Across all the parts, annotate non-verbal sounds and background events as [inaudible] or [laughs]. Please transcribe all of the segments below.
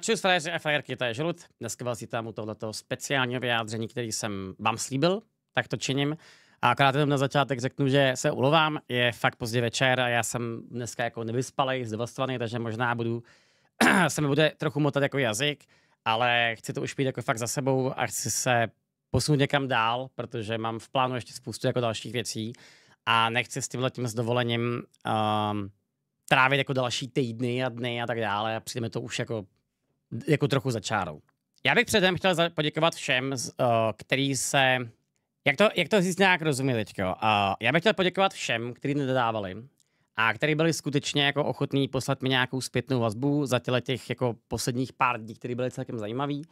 čus, frajeři a frajerky, to je žlut. Dneska vás vítám u tohoto speciálního vyjádření, který jsem vám slíbil, tak to činím. A akorát jenom na začátek řeknu, že se ulovám, je fakt pozdě večer a já jsem dneska jako nevyspalej, zdevastovaný, takže možná budu, [clears throat] se mi bude trochu motat jako jazyk, ale chci to už pít jako fakt za sebou a chci se posunout někam dál, protože mám v plánu ještě spoustu jako dalších věcí a nechci s tímhle tím zdovolením dovolením um, trávit jako další týdny a dny a tak dále a přijde mi to už jako jako trochu za čárou. Já bych předem chtěl poděkovat všem, eh, který se... Jak to, jak to říct nějak rozuměli teďko? Já bych chtěl poděkovat všem, kteří nedodávali a kteří byli skutečně jako ochotní poslat mi nějakou zpětnou vazbu za těle těch jako posledních pár dní, které byly celkem zajímavý.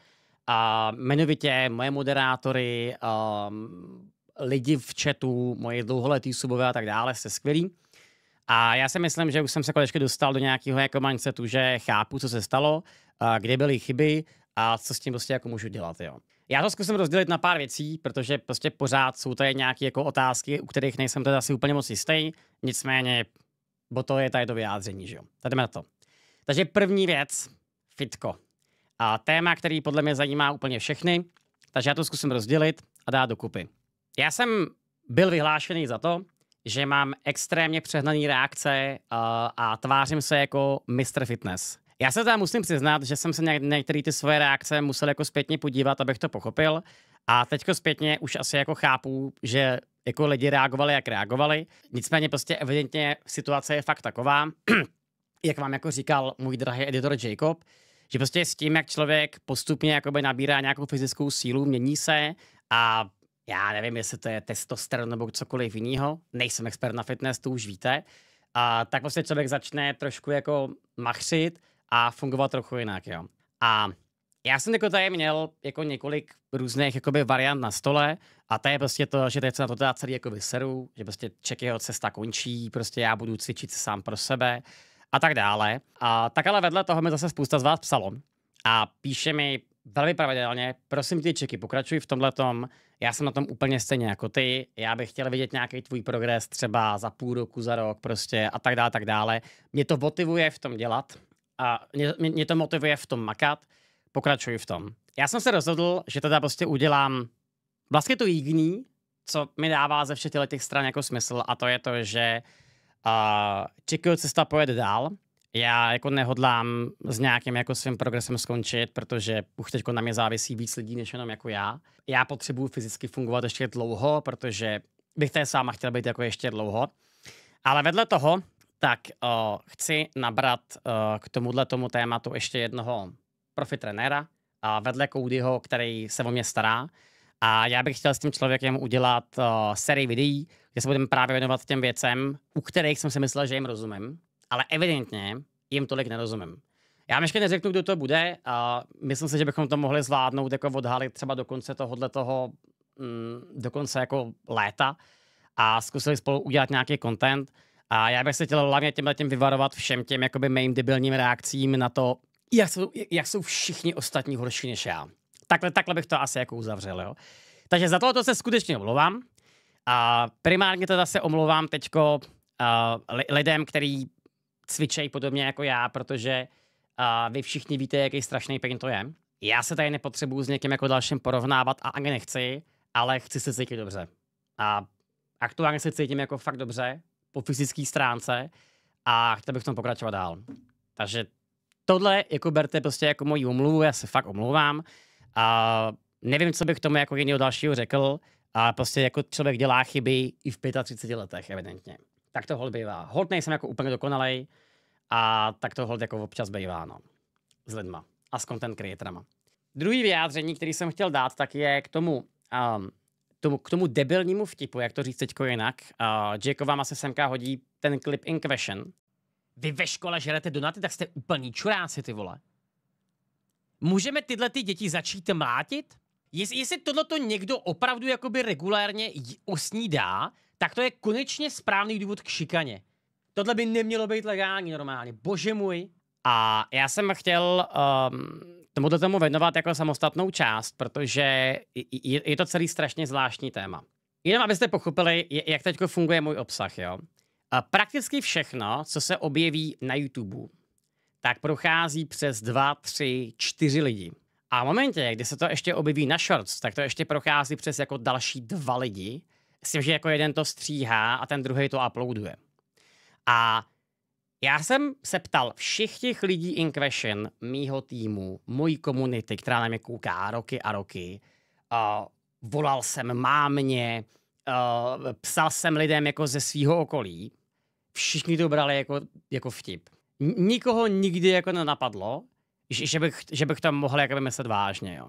A jmenovitě moje moderátory, ehm, lidi v chatu, moje dlouholetý subové a tak dále, se skvělí. A já si myslím, že už jsem se konečně dostal do nějakého jako mindsetu, že chápu, co se stalo, kde byly chyby a co s tím prostě jako můžu dělat, jo. Já to zkusím rozdělit na pár věcí, protože prostě pořád jsou tady nějaké jako otázky, u kterých nejsem teda asi úplně moc jistý, nicméně, bo to je tady to vyjádření, že jo. Tady na to. Takže první věc, fitko. A téma, který podle mě zajímá úplně všechny, takže já to zkusím rozdělit a dát dokupy. Já jsem byl vyhlášený za to, že mám extrémně přehnané reakce uh, a tvářím se jako Mr. Fitness. Já se teda musím přiznat, že jsem se na některé ty svoje reakce musel jako zpětně podívat, abych to pochopil. A teďko zpětně už asi jako chápu, že jako lidi reagovali, jak reagovali. Nicméně prostě evidentně situace je fakt taková, [clears throat] jak vám jako říkal můj drahý editor Jacob, že prostě s tím, jak člověk postupně jakoby nabírá nějakou fyzickou sílu, mění se a já nevím, jestli to je testosteron nebo cokoliv jiného, nejsem expert na fitness, to už víte, a tak vlastně člověk začne trošku jako machřit a fungovat trochu jinak, jo. A já jsem jako tady měl jako několik různých jakoby variant na stole a to je prostě to, že teď se na to teda celý jako vyseru, že prostě ček jeho cesta končí, prostě já budu cvičit sám pro sebe a tak dále. A tak ale vedle toho mi zase spousta z vás psalo a píše mi velmi pravidelně. Prosím tě, Čeky, pokračuj v tomhle tom. Já jsem na tom úplně stejně jako ty. Já bych chtěl vidět nějaký tvůj progres třeba za půl roku, za rok prostě a tak dále, tak dále. Mě to motivuje v tom dělat a mě, mě, mě to motivuje v tom makat. Pokračuj v tom. Já jsem se rozhodl, že teda prostě udělám vlastně to jigní, co mi dává ze všech těch stran jako smysl a to je to, že uh, Čekio cesta pojede dál já jako nehodlám s nějakým jako svým progresem skončit, protože už teď na mě závisí víc lidí než jenom jako já. Já potřebuji fyzicky fungovat ještě dlouho, protože bych tady sám chtěl být jako ještě dlouho. Ale vedle toho, tak uh, chci nabrat uh, k tomuhle tomu tématu ještě jednoho profi trenéra, a vedle Codyho, který se o mě stará. A já bych chtěl s tím člověkem udělat uh, sérii videí, kde se budeme právě věnovat těm věcem, u kterých jsem si myslel, že jim rozumím, ale evidentně jim tolik nerozumím. Já ještě neřeknu, kdo to bude. A myslím si, že bychom to mohli zvládnout, jako odhalit třeba do konce tohohle toho, mm, do konce jako léta a zkusili spolu udělat nějaký content. A já bych se chtěl hlavně těmhle tím vyvarovat všem těm jakoby mým debilním reakcím na to, jak jsou, jak jsou všichni ostatní horší než já. Takhle, takhle bych to asi jako uzavřel, jo. Takže za tohoto se skutečně omlouvám. A primárně teda se omlouvám teďko uh, lidem, který cvičejí podobně jako já, protože uh, vy všichni víte, jaký strašný pain to je. Já se tady nepotřebuju s někým jako dalším porovnávat a ani nechci, ale chci se cítit dobře. A aktuálně se cítím jako fakt dobře po fyzické stránce a chtěl bych v tom pokračovat dál. Takže tohle jako berte prostě jako moji omluvu, já se fakt omlouvám. A nevím, co bych tomu jako jiného dalšího řekl, a prostě jako člověk dělá chyby i v 35 letech, evidentně tak to hold bývá. Hold nejsem jako úplně dokonalej a tak to hold jako občas bývá, no. S lidma a s content creatorama. Druhý vyjádření, který jsem chtěl dát, tak je k tomu, um, tomu k tomu debilnímu vtipu, jak to říct teďko jinak. Uh, Jacko vám asi semka hodí ten clip in question. Vy ve škole žerete donaty, tak jste úplní čuráci, ty vole. Můžeme tyhle ty děti začít mlátit? Jest, jestli tohleto někdo opravdu jakoby regulérně osnídá, tak to je konečně správný důvod k šikaně. Tohle by nemělo být legální normálně, bože můj. A já jsem chtěl um, ehm, tomuto tomu věnovat jako samostatnou část, protože je, je to celý strašně zvláštní téma. Jenom abyste pochopili, jak teď funguje můj obsah, jo. A prakticky všechno, co se objeví na YouTube, tak prochází přes dva, tři, čtyři lidi. A v momentě, kdy se to ještě objeví na shorts, tak to ještě prochází přes jako další dva lidi s tím, že jako jeden to stříhá a ten druhý to uploaduje. A já jsem se ptal všech těch lidí in question, mýho týmu, mojí komunity, která na mě kouká roky a roky. Uh, volal jsem mámě, uh, psal jsem lidem jako ze svého okolí. Všichni to brali jako, jako vtip. Nikoho nikdy jako nenapadlo, že, že, bych, že bych to mohl jako myslet vážně. Jo.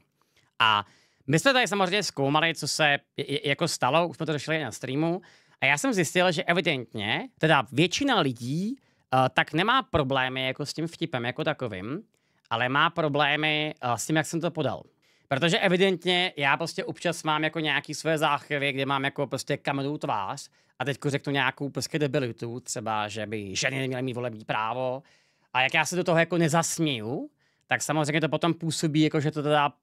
A my jsme tady samozřejmě zkoumali, co se jako stalo, už jsme to řešili na streamu, a já jsem zjistil, že evidentně, teda většina lidí uh, tak nemá problémy jako s tím vtipem jako takovým, ale má problémy uh, s tím, jak jsem to podal. Protože evidentně já prostě občas mám jako nějaký své záchvěvy, kde mám jako prostě kamenou tvář a teďko řeknu nějakou prostě debilitu, třeba, že by ženy neměly mít volební právo a jak já se do toho jako nezasměju, tak samozřejmě to potom působí, jako že to teda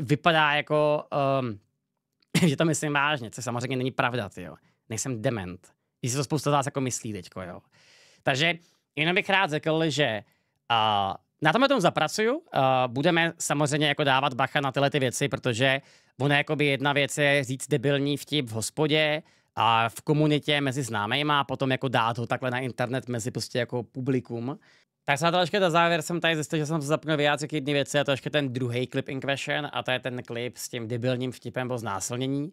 vypadá jako, um, [laughs] že to myslím vážně, což samozřejmě není pravda, jo. Nejsem dement. Když se to spousta z vás jako myslí teď, jo. Takže jenom bych rád řekl, že uh, na tomhle tom zapracuju. Uh, budeme samozřejmě jako dávat bacha na tyhle ty věci, protože ona by jedna věc je říct debilní vtip v hospodě, a v komunitě mezi známejma a potom jako dát ho takhle na internet mezi prostě jako publikum. Tak se na to ještě na závěr jsem tady zjistil, že jsem zapnul vyjádřit k jedné věci a to ještě ten druhý klip in question a to je ten klip s tím debilním vtipem o znásilnění.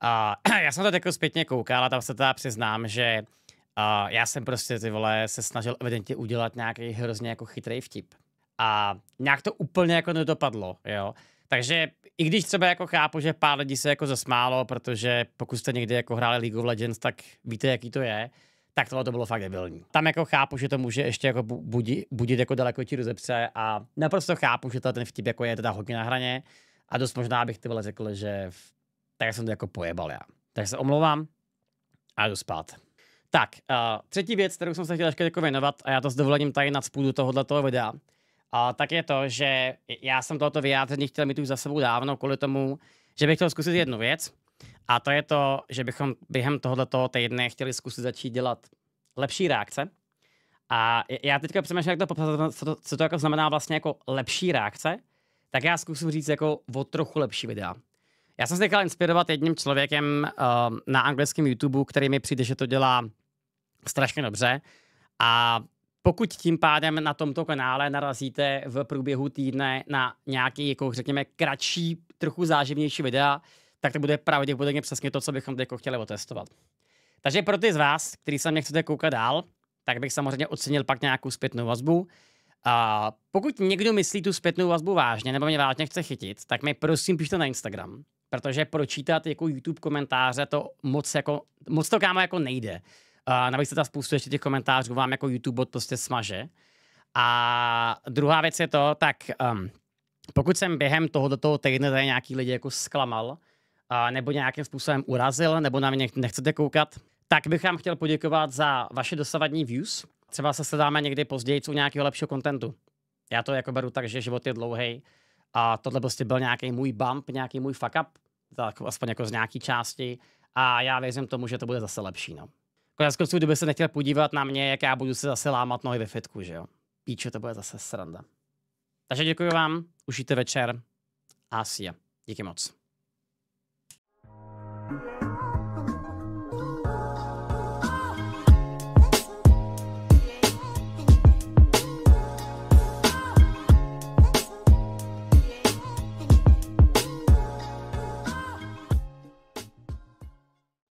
A [clears throat] já jsem to tak jako zpětně koukal a tam se teda přiznám, že a já jsem prostě ty vole se snažil evidentně udělat nějaký hrozně jako chytrý vtip. A nějak to úplně jako nedopadlo, jo. Takže i když třeba jako chápu, že pár lidí se jako zasmálo, protože pokud jste někdy jako hráli League of Legends, tak víte, jaký to je, tak tohle to bylo fakt debilní. Tam jako chápu, že to může ještě jako budit, budit jako daleko ti ze a naprosto chápu, že ten vtip jako je teda hodně na hraně a dost možná bych ty vole řekl, že tak jsem to jako pojebal já. Takže se omlouvám a jdu spát. Tak, uh, třetí věc, kterou jsem se chtěl ještě jako věnovat, a já to s dovolením tady nad spůdu toho videa, a tak je to, že já jsem tohoto vyjádření chtěl mít už za sebou dávno kvůli tomu, že bych chtěl zkusit jednu věc, a to je to, že bychom během tohoto týdne chtěli zkusit začít dělat lepší reakce. A já teďka přemýšlím, jak to popsat, co to, co to jako znamená vlastně jako lepší reakce, tak já zkusím říct jako o trochu lepší videa. Já jsem se nechal inspirovat jedním člověkem uh, na anglickém YouTube, který mi přijde, že to dělá strašně dobře. A pokud tím pádem na tomto kanále narazíte v průběhu týdne na nějaký, jako řekněme, kratší, trochu záživnější videa, tak to bude pravděpodobně přesně to, co bychom teď jako chtěli otestovat. Takže pro ty z vás, kteří se mě chcete koukat dál, tak bych samozřejmě ocenil pak nějakou zpětnou vazbu. A pokud někdo myslí tu zpětnou vazbu vážně nebo mě vážně chce chytit, tak mi prosím pište na Instagram, protože pročítat jako YouTube komentáře to moc, jako, moc to kámo jako nejde. A navíc se ta spoustu ještě těch komentářů vám jako YouTube bot prostě smaže. A druhá věc je to, tak um, pokud jsem během tohoto toho týdne tady nějaký lidi jako zklamal, nebo nějakým způsobem urazil, nebo na mě nechcete koukat, tak bych vám chtěl poděkovat za vaše dosavadní views. Třeba se sedáme někdy později u nějakého lepšího kontentu. Já to jako beru tak, že život je dlouhý a tohle prostě byl nějaký můj bump, nějaký můj fuck up, tak aspoň jako z nějaký části a já věřím tomu, že to bude zase lepší. No. Konec konců, kdyby se nechtěl podívat na mě, jak já budu se zase lámat nohy ve fitku, že jo. Píče, to bude zase sranda. Takže děkuji vám, užijte večer a see ya. Díky moc. Thank you.